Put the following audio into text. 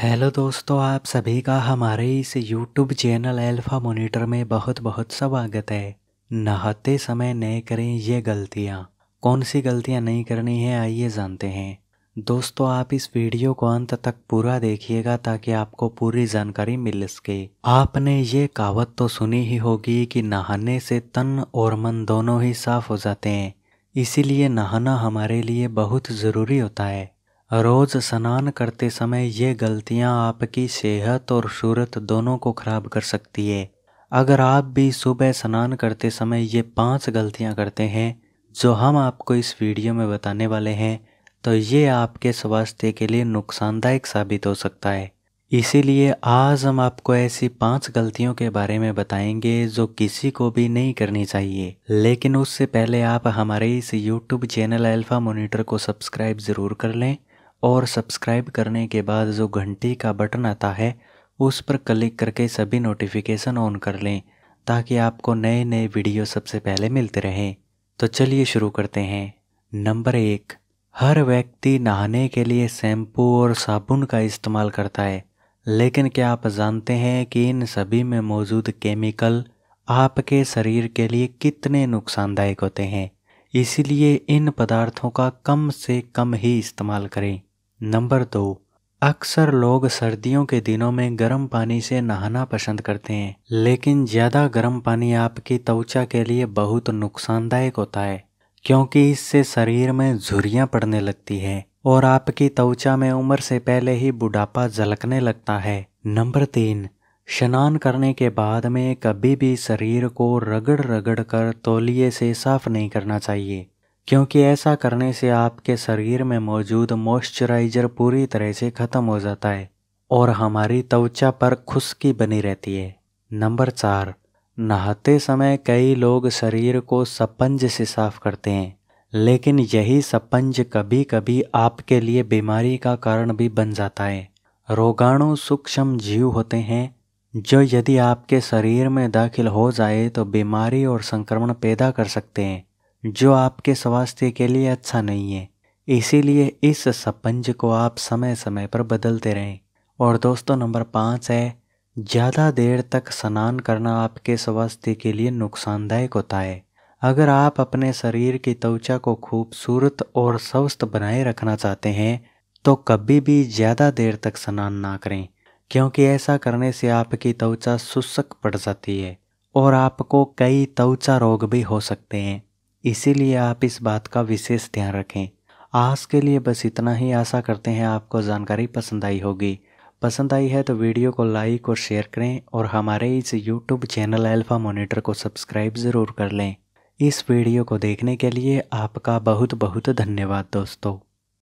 hello दोस्तों आप सभी का हमारे इस यूट्यूब चैनल एल्फ़ा मोनीटर में बहुत बहुत स्वागत है नहाते समय न करें ये गलतियाँ कौन सी गलतियाँ नहीं करनी है आइए जानते हैं दोस्तों आप इस वीडियो को अंत तक पूरा देखिएगा ताकि आपको पूरी जानकारी मिल सके आपने ये कहावत तो सुनी ही होगी कि नहाने से तन और मन दोनों ही साफ हो जाते हैं इसीलिए नहाना हमारे लिए बहुत ज़रूरी होता है रोज स्नान करते समय ये गलतियाँ आपकी सेहत और सूरत दोनों को ख़राब कर सकती है अगर आप भी सुबह स्नान करते समय ये पांच गलतियाँ करते हैं जो हम आपको इस वीडियो में बताने वाले हैं तो ये आपके स्वास्थ्य के लिए नुकसानदायक साबित हो सकता है इसीलिए आज हम आपको ऐसी पांच गलतियों के बारे में बताएंगे जो किसी को भी नहीं करनी चाहिए लेकिन उससे पहले आप हमारे इस YouTube चैनल अल्फ़ा मोनिटर को सब्सक्राइब ज़रूर कर लें और सब्सक्राइब करने के बाद जो घंटी का बटन आता है उस पर क्लिक करके सभी नोटिफिकेशन ऑन कर लें ताकि आपको नए नए वीडियो सबसे पहले मिलते रहें तो चलिए शुरू करते हैं नंबर एक हर व्यक्ति नहाने के लिए शैम्पू और साबुन का इस्तेमाल करता है लेकिन क्या आप जानते हैं कि इन सभी में मौजूद केमिकल आपके शरीर के लिए कितने नुकसानदायक होते हैं इसीलिए इन पदार्थों का कम से कम ही इस्तेमाल करें नंबर दो अक्सर लोग सर्दियों के दिनों में गर्म पानी से नहाना पसंद करते हैं लेकिन ज़्यादा गर्म पानी आपकी त्वचा के लिए बहुत नुकसानदायक होता है क्योंकि इससे शरीर में झुरियाँ पड़ने लगती है और आपकी त्वचा में उम्र से पहले ही बुढ़ापा झलकने लगता है नंबर तीन स्नान करने के बाद में कभी भी शरीर को रगड़ रगड़ कर तौलिए से साफ नहीं करना चाहिए क्योंकि ऐसा करने से आपके शरीर में मौजूद मॉइस्चराइजर पूरी तरह से ख़त्म हो जाता है और हमारी त्वचा पर खुश्की बनी रहती है नंबर चार नहाते समय कई लोग शरीर को सपंज से साफ करते हैं लेकिन यही सपंज कभी कभी आपके लिए बीमारी का कारण भी बन जाता है रोगाणु सूक्ष्म जीव होते हैं जो यदि आपके शरीर में दाखिल हो जाए तो बीमारी और संक्रमण पैदा कर सकते हैं जो आपके स्वास्थ्य के लिए अच्छा नहीं है इसीलिए इस सपंज को आप समय समय पर बदलते रहें और दोस्तों नंबर पाँच है ज़्यादा देर तक स्नान करना आपके स्वास्थ्य के लिए नुकसानदायक होता है अगर आप अपने शरीर की त्वचा को खूबसूरत और स्वस्थ बनाए रखना चाहते हैं तो कभी भी ज़्यादा देर तक स्नान ना करें क्योंकि ऐसा करने से आपकी त्वचा सुसक पड़ जाती है और आपको कई त्वचा रोग भी हो सकते हैं इसीलिए आप इस बात का विशेष ध्यान रखें आज के लिए बस इतना ही आशा करते हैं आपको जानकारी पसंद आई होगी पसंद आई है तो वीडियो को लाइक और शेयर करें और हमारे इस यूट्यूब चैनल एल्फा मोनिटर को सब्सक्राइब ज़रूर कर लें इस वीडियो को देखने के लिए आपका बहुत बहुत धन्यवाद दोस्तों